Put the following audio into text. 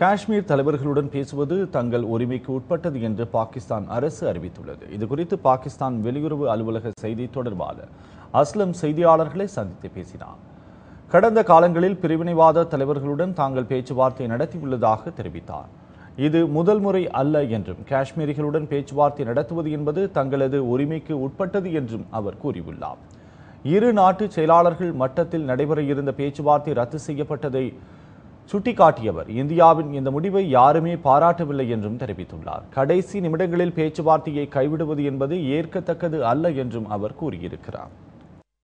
காஷ்மீர் தலைவர்களுடன் பேசுவது தங்கள் உரிமைக்கு உட்பட்டது என்று பாகிஸ்தான் அரசு அறிவித்துள்ளது இதுகுறித்து பாகிஸ்தான் வெளியுறவு அலுவலக செய்தி தொடர்பாளர் அஸ்லம் செய்தியாளர்களை சந்தித்து பேசினார் கடந்த காலங்களில் பிரிவினைவாத தலைவர்களுடன் தாங்கள் பேச்சுவார்த்தை நடத்தியுள்ளதாக தெரிவித்தார் இது முதல் முறை அல்ல என்றும் காஷ்மீரிகளுடன் பேச்சுவார்த்தை நடத்துவது என்பது தங்களது உரிமைக்கு உட்பட்டது என்றும் அவர் கூறியுள்ளார் இரு நாட்டு செயலாளர்கள் மட்டத்தில் நடைபெற இருந்த பேச்சுவார்த்தை ரத்து செய்யப்பட்டதை சுட்டிக்காட்டியவர் இந்தியாவின் இந்த முடிவை யாருமே பாராட்டவில்லை என்றும் தெரிவித்துள்ளார் கடைசி நிமிடங்களில் பேச்சுவார்த்தையை கைவிடுவது என்பது ஏற்கத்தக்கது அல்ல என்றும் அவர் கூறியிருக்கிறார்